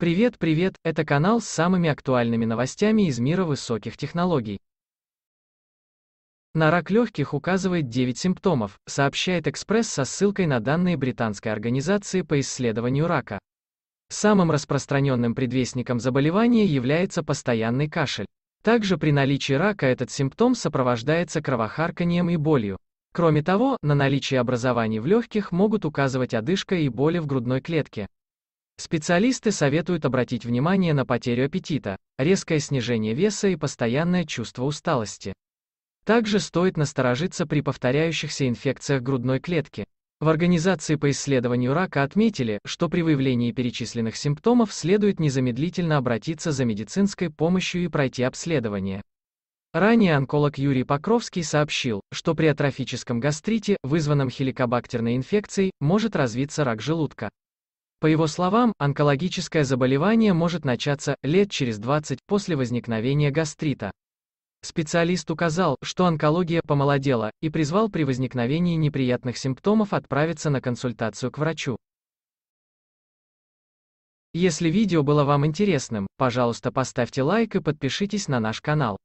Привет, привет, это канал с самыми актуальными новостями из мира высоких технологий. На рак легких указывает 9 симптомов, сообщает Экспресс со ссылкой на данные британской организации по исследованию рака. Самым распространенным предвестником заболевания является постоянный кашель. Также при наличии рака этот симптом сопровождается кровохарканием и болью. Кроме того, на наличие образований в легких могут указывать одышка и боли в грудной клетке. Специалисты советуют обратить внимание на потерю аппетита, резкое снижение веса и постоянное чувство усталости. Также стоит насторожиться при повторяющихся инфекциях грудной клетки. В Организации по исследованию рака отметили, что при выявлении перечисленных симптомов следует незамедлительно обратиться за медицинской помощью и пройти обследование. Ранее онколог Юрий Покровский сообщил, что при атрофическом гастрите, вызванном хеликобактерной инфекцией, может развиться рак желудка. По его словам, онкологическое заболевание может начаться лет через 20 после возникновения гастрита. Специалист указал, что онкология помолодела, и призвал при возникновении неприятных симптомов отправиться на консультацию к врачу. Если видео было вам интересным, пожалуйста поставьте лайк и подпишитесь на наш канал.